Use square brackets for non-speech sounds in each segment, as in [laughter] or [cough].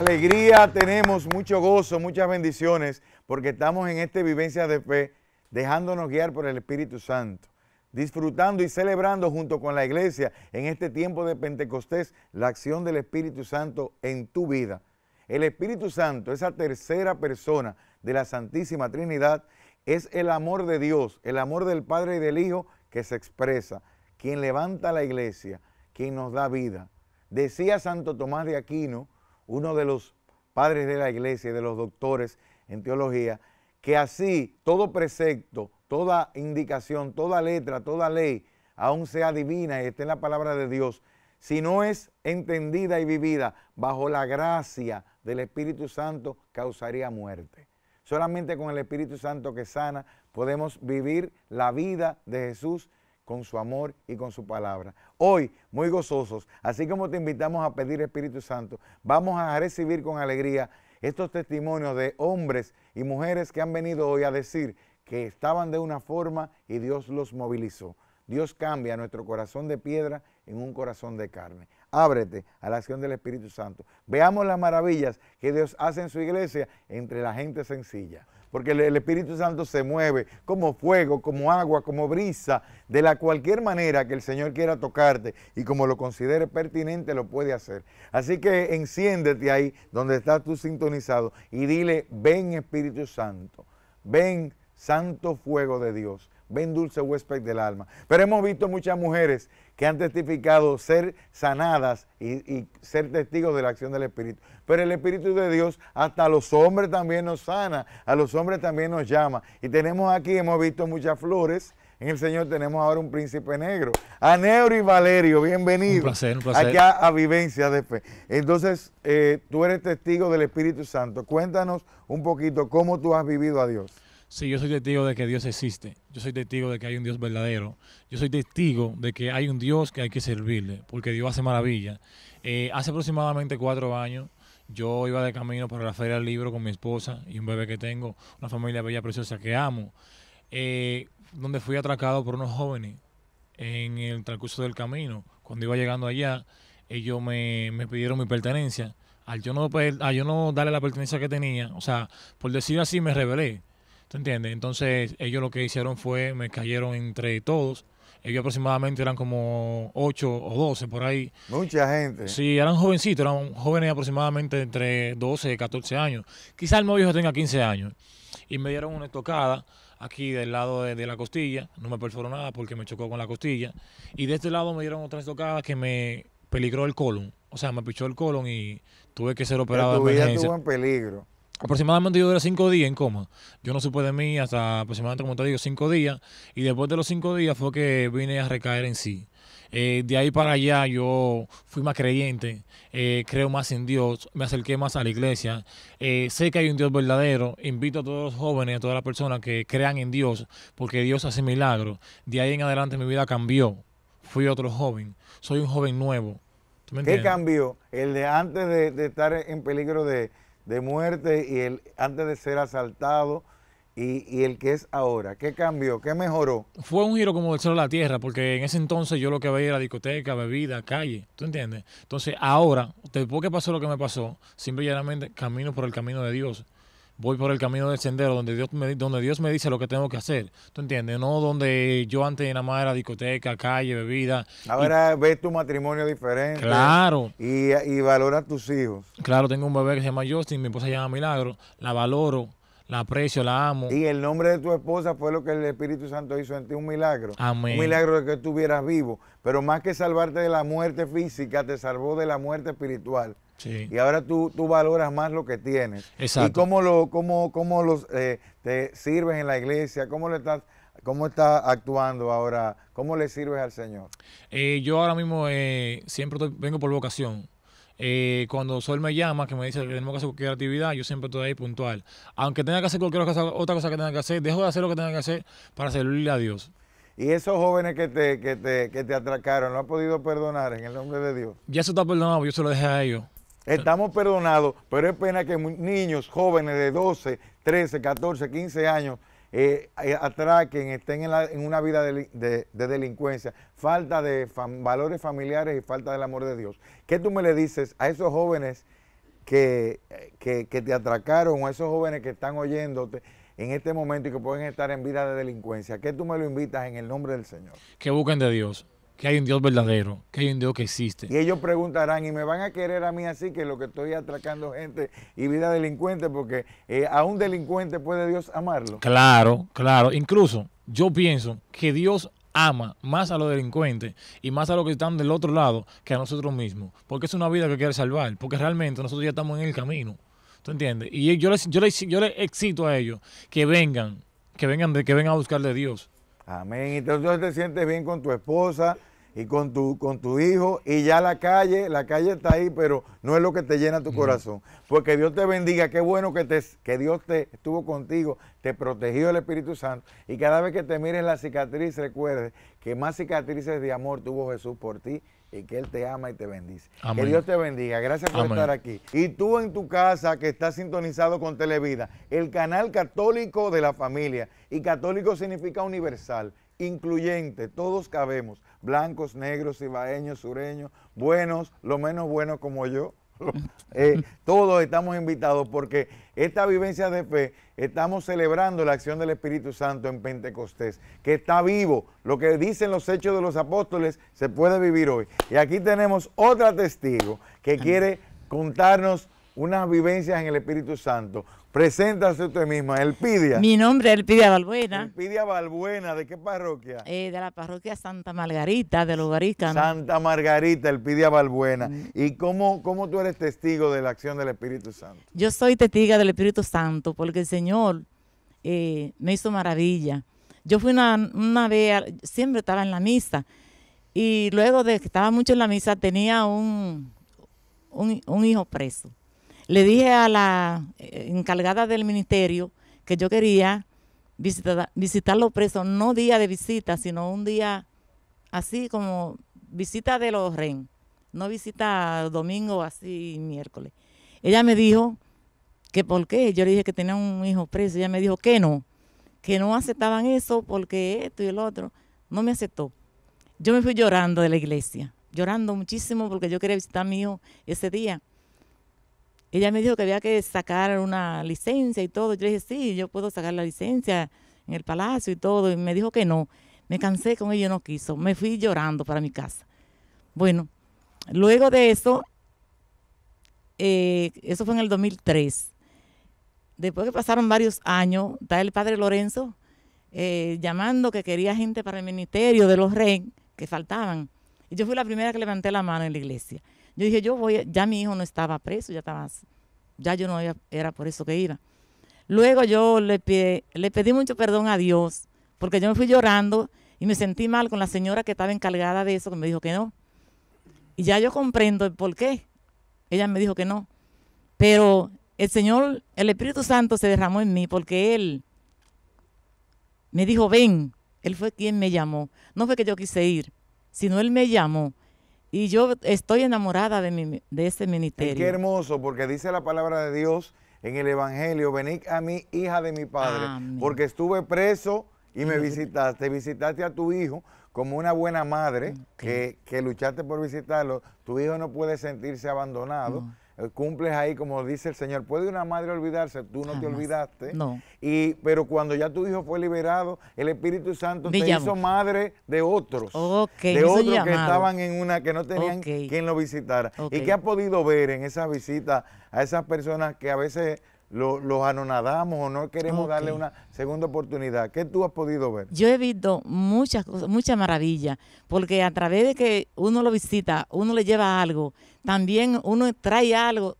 Alegría tenemos, mucho gozo, muchas bendiciones, porque estamos en esta vivencia de fe, dejándonos guiar por el Espíritu Santo, disfrutando y celebrando junto con la iglesia en este tiempo de Pentecostés la acción del Espíritu Santo en tu vida. El Espíritu Santo, esa tercera persona de la Santísima Trinidad, es el amor de Dios, el amor del Padre y del Hijo que se expresa, quien levanta la iglesia, quien nos da vida. Decía Santo Tomás de Aquino, uno de los padres de la iglesia y de los doctores en teología, que así todo precepto, toda indicación, toda letra, toda ley, aún sea divina y esté en la palabra de Dios, si no es entendida y vivida bajo la gracia del Espíritu Santo, causaría muerte. Solamente con el Espíritu Santo que sana podemos vivir la vida de Jesús con su amor y con su palabra. Hoy, muy gozosos, así como te invitamos a pedir Espíritu Santo, vamos a recibir con alegría estos testimonios de hombres y mujeres que han venido hoy a decir que estaban de una forma y Dios los movilizó. Dios cambia nuestro corazón de piedra en un corazón de carne ábrete a la acción del Espíritu Santo. Veamos las maravillas que Dios hace en su iglesia entre la gente sencilla. Porque el, Espíritu Santo se mueve como fuego, como agua, como brisa, de la cualquier manera que el Señor quiera tocarte y como lo considere pertinente lo puede hacer. Así que enciéndete ahí donde estás tú sintonizado y dile, ven Espíritu Santo, ven Santo Fuego de Dios ven dulce huésped del alma. Pero hemos visto muchas mujeres que han testificado ser sanadas y, ser testigos de la acción del Espíritu. Pero el Espíritu de Dios hasta a los hombres también nos sana, a los hombres también nos llama. Y tenemos aquí, hemos visto muchas flores. En el Señor tenemos ahora un príncipe negro. A Neuro y Valerio, bienvenido. Un placer, un placer. Aquí a, Vivencia de Fe. Entonces, eh, tú eres testigo del Espíritu Santo. Cuéntanos un poquito cómo tú has vivido a Dios. Sí, yo soy testigo de que Dios existe. Yo soy testigo de que hay un Dios verdadero. Yo soy testigo de que hay un Dios que hay que servirle, porque Dios hace maravilla. Eh, hace aproximadamente cuatro años yo iba de camino para la Feria del Libro con mi esposa y un bebé que tengo, una familia bella, preciosa que amo, eh, donde fui atracado por unos jóvenes en el transcurso del camino. Cuando iba llegando allá, ellos me, pidieron mi pertenencia. Al yo, no, yo no darle la pertenencia que tenía, o sea, por decir así, me rebelé ¿Te entiendes? Entonces ellos lo que hicieron fue, me cayeron entre todos. Ellos aproximadamente eran como 8 o 12 por ahí. Mucha gente. Sí, eran jovencitos, eran jóvenes aproximadamente entre 12 y 14 años. Quizás el novio viejo tenga 15 años. Y me dieron una estocada aquí del lado de, la costilla. No me perforó nada porque me chocó con la costilla. Y de este lado me dieron otra estocada que me peligró el colon. O sea, me pichó el colon y tuve que ser operado de estuvo en peligro. Aproximadamente yo duré cinco días en coma. Yo no supe de mí hasta aproximadamente, como te digo, cinco días. Y después de los cinco días fue que vine a recaer en sí. Eh, de ahí para allá yo fui más creyente, eh, creo más en Dios, me acerqué más a la iglesia. Eh, sé que hay un Dios verdadero. Invito a todos los jóvenes, a todas las personas que crean en Dios, porque Dios hace milagros. De ahí en adelante mi vida cambió. Fui otro joven. Soy un joven nuevo. ¿Qué cambió? El de antes de estar en peligro de de muerte y el antes de ser asaltado y, el que es ahora? ¿Qué cambió? ¿Qué mejoró? Fue un giro como del cielo a la tierra, porque en ese entonces yo lo que veía era discoteca, bebida, calle, ¿tú entiendes? Entonces ahora, después que pasó lo que me pasó, simple y llanamente camino por el camino de Dios voy por el camino del sendero donde Dios me, donde Dios me dice lo que tengo que hacer. ¿Tú entiendes? No donde yo antes nada más era discoteca, calle, bebida. Ahora ves tu matrimonio diferente. Claro. Y, y valora tus hijos. Claro, tengo un bebé que se llama Justin, mi esposa se llama Milagro, la valoro. La aprecio, la amo. Y el nombre de tu esposa fue lo que el Espíritu Santo hizo en ti, un milagro. Amén. Un milagro de que estuvieras vivo. Pero más que salvarte de la muerte física, te salvó de la muerte espiritual. Y ahora tú, tú valoras más lo que tienes. Exacto. Y cómo, lo, cómo, cómo los, eh, te sirves en la iglesia, cómo estás ¿Cómo está actuando ahora? ¿Cómo le sirves al Señor? Eh, yo ahora mismo eh, siempre vengo por vocación. cuando Sol me llama, que me dice que tenemos que hacer cualquier actividad, yo siempre estoy ahí puntual. Aunque tenga que hacer cualquier otra cosa que tenga que hacer, dejo de hacer lo que tenga que hacer para servirle a Dios. ¿Y esos jóvenes que te, que te, que te atracaron, ¿No han podido perdonar en el nombre de Dios? Ya eso está perdonado, yo se lo dejé a ellos. Estamos perdonados, pero es pena que niños jóvenes de 12, 13, 14, 15 años eh, eh, atraquen, estén en, una vida de, delincuencia, falta de valores familiares y falta del amor de Dios. ¿Qué tú me le dices a esos jóvenes que, que te atracaron a esos jóvenes que están oyéndote? en este momento y que pueden estar en vida de delincuencia, ¿qué tú me lo invitas en el nombre del Señor? Que busquen de Dios, que hay un Dios verdadero, que hay un Dios que existe. Y ellos preguntarán, y me van a querer a mí así, que lo que estoy atracando gente y vida delincuente, porque eh, a un delincuente puede Dios amarlo. Claro, claro. Incluso yo pienso que Dios ama más a los delincuentes y más a los que están del otro lado que a nosotros mismos, porque es una vida que quiere salvar, porque realmente nosotros ya estamos en el camino. ¿Tú entiendes? Y yo les, yo yo les excito a ellos que vengan, que vengan, de, que vengan a buscar de Dios. Amén. y Entonces te sientes bien con tu esposa, y con tu, con tu hijo y ya la calle, la calle está ahí, pero no es lo que te llena tu corazón. Porque Dios te bendiga, qué bueno que, te, que Dios te estuvo contigo, te protegió el Espíritu Santo y cada vez que te mires la cicatriz recuerde que más cicatrices de amor tuvo Jesús por ti y que Él te ama y te bendice. Que Dios te bendiga. Gracias por estar aquí. Y tú en tu casa que estás sintonizado con Televida, el canal católico de la familia. Y católico significa universal, incluyente, todos cabemos blancos, negros, cibaeños, sureños, buenos, lo menos buenos como yo. [laughs] Eh, todos estamos invitados porque esta vivencia de fe estamos celebrando la acción del Espíritu Santo en Pentecostés, que está vivo. Lo que dicen los hechos de los apóstoles se puede vivir hoy. Y aquí tenemos otra testigo que quiere contarnos unas vivencias en el Espíritu Santo. Preséntase usted misma, Elpidia. Mi nombre es Elpidia Balbuena. Elpidia Balbuena, ¿de qué parroquia? Eh, de la parroquia Santa Margarita, de los Santa Margarita, Elpidia Balbuena. Mm. ¿Y cómo, cómo tú eres testigo de la acción del Espíritu Santo? Yo soy testiga del Espíritu Santo porque el Señor eh, me hizo maravilla. Yo fui una, una vez, siempre estaba en la misa y luego de que estaba mucho en la misa tenía un, un hijo preso le dije a la eh, encargada del ministerio que yo quería visitar, visitar los presos, no día de visita, sino un día así como visita de los REN, no visita domingo así miércoles. Ella me dijo que por qué, yo le dije que tenía un hijo preso, ella me dijo que no, que no aceptaban eso porque esto y el otro, no me aceptó. Yo me fui llorando de la iglesia, llorando muchísimo porque yo quería visitar a mi hijo ese día ella me dijo que había que sacar una licencia y todo. Yo dije, sí, yo puedo sacar la licencia en el palacio y todo. Y me dijo que no. Me cansé con ella y no quiso. Me fui llorando para mi casa. Bueno, luego de eso, eh, eso fue en el 2003. Después que pasaron varios años, está el padre Lorenzo eh, llamando que quería gente para el ministerio de los reyes que faltaban. Y yo fui la primera que levanté la mano en la iglesia. Yo dije, yo voy, ya mi hijo no estaba preso, ya estaba, ya yo no era, por eso que iba. Luego yo le, le pedí mucho perdón a Dios, porque yo me fui llorando y me sentí mal con la señora que estaba encargada de eso, que me dijo que no. Y ya yo comprendo el por qué. Ella me dijo que no. Pero el Señor, el Espíritu Santo se derramó en mí porque Él me dijo, ven. Él fue quien me llamó. No fue que yo quise ir, sino Él me llamó. Y yo estoy enamorada de, mi, de ese ministerio. Y qué hermoso, porque dice la palabra de Dios en el Evangelio, venid a mí, hija de mi padre, porque estuve preso y me visitaste, visitaste a tu hijo como una buena madre que, que, luchaste por visitarlo, tu hijo no puede sentirse abandonado. Eh, cumples ahí, como dice el Señor, puede una madre olvidarse, tú no te olvidaste. Y, pero cuando ya tu hijo fue liberado, el Espíritu Santo te hizo madre de otros. de otros que estaban en una, que no tenían quien lo visitara. ¿Y qué ha podido ver en esa visita a esas personas que a veces los anonadamos o no queremos darle una segunda oportunidad. ¿Qué tú has podido ver? Yo he visto muchas muchas maravillas, porque a través de que uno lo visita, uno le lleva algo, también uno trae algo,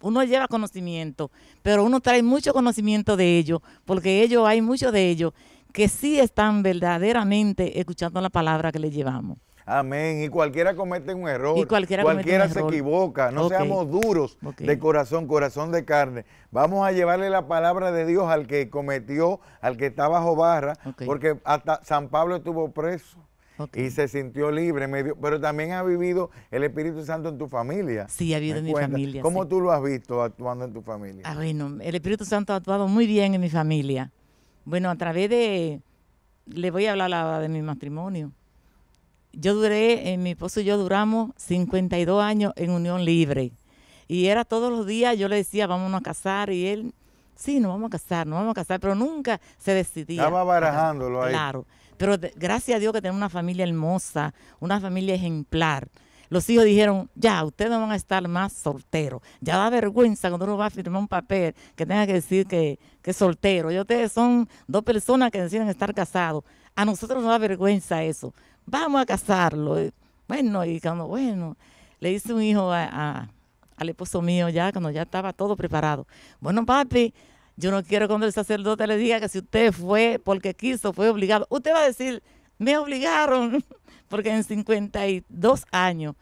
uno lleva conocimiento, pero uno trae mucho conocimiento de ellos, porque ellos, hay muchos de ellos que sí están verdaderamente escuchando la palabra que le llevamos. Amén. Y cualquiera comete un error. cualquiera, se equivoca. No seamos duros de corazón, corazón de carne. Vamos a llevarle la palabra de Dios al que cometió, al que está bajo barra, porque hasta San Pablo estuvo preso. y se sintió libre. pero también ha vivido el Espíritu Santo en tu familia. Sí, ha vivido en mi familia. ¿Cómo tú lo has visto actuando en tu familia? Ah, bueno, el Espíritu Santo ha actuado muy bien en mi familia. Bueno, a través de... Le voy a hablar de mi matrimonio yo duré, eh, mi esposo y yo duramos 52 años en unión libre. Y era todos los días, yo le decía, vámonos a casar, y él, sí, nos vamos a casar, nos vamos a casar, pero nunca se decidía. Estaba barajándolo ahí. Claro, pero gracias a Dios que tenemos una familia hermosa, una familia ejemplar. Los hijos dijeron, ya, ustedes no van a estar más solteros. Ya da vergüenza cuando uno va a firmar un papel que tenga que decir que, que es soltero. Y ustedes son dos personas que deciden estar casados. A nosotros nos da vergüenza eso. Vamos a casarlo. Bueno, y cuando, bueno, le hice un hijo al esposo mío ya, cuando ya estaba todo preparado. Bueno, papi, yo no quiero cuando el sacerdote le diga que si usted fue porque quiso, fue obligado. Usted va a decir, me obligaron, [laughs] porque en 52 años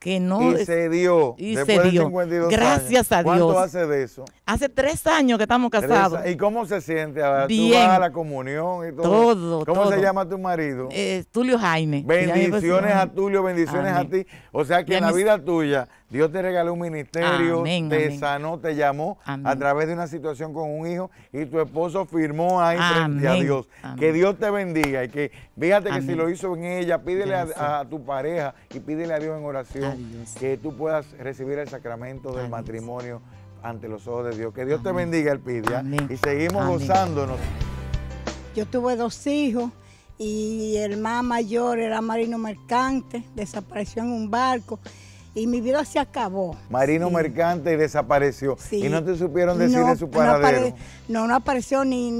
que no. Y se dio. Y se dio. Gracias a Dios. ¿Cuánto hace de eso? Hace tres años que estamos casados. ¿Y cómo se siente? Ahora? Bien. vas a la comunión y todo. Todo. ¿Cómo se llama tu marido? Eh, Tulio Jaime. Bendiciones a Tulio, bendiciones a ti. O sea que en la vida tuya Dios te regaló un ministerio, te sanó, te llamó a través de una situación con un hijo y tu esposo firmó ahí frente a Dios. Que Dios te bendiga y que fíjate que si lo hizo en ella, pídele a, tu pareja y pídele a Dios en oración que tú puedas recibir el sacramento del matrimonio ante los ojos de Dios. Que Dios te bendiga, pide y seguimos gozándonos. Yo tuve dos hijos y el más mayor era marino mercante, desapareció en un barco y mi vida se acabó. Marino mercante y desapareció. Y no te supieron decir de su paradero. No, no, apareció ni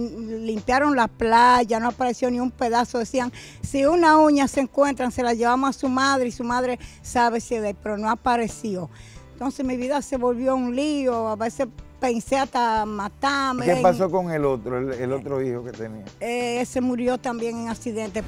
limpiaron la playa, no apareció ni un pedazo. Decían, si una uña se encuentra, se la llevamos a su madre y su madre sabe si de, pero no apareció. Entonces mi vida se volvió un lío, a veces pensé hasta matarme. ¿Qué pasó con el otro, el, otro hijo que tenía? Eh, ese murió también en accidente.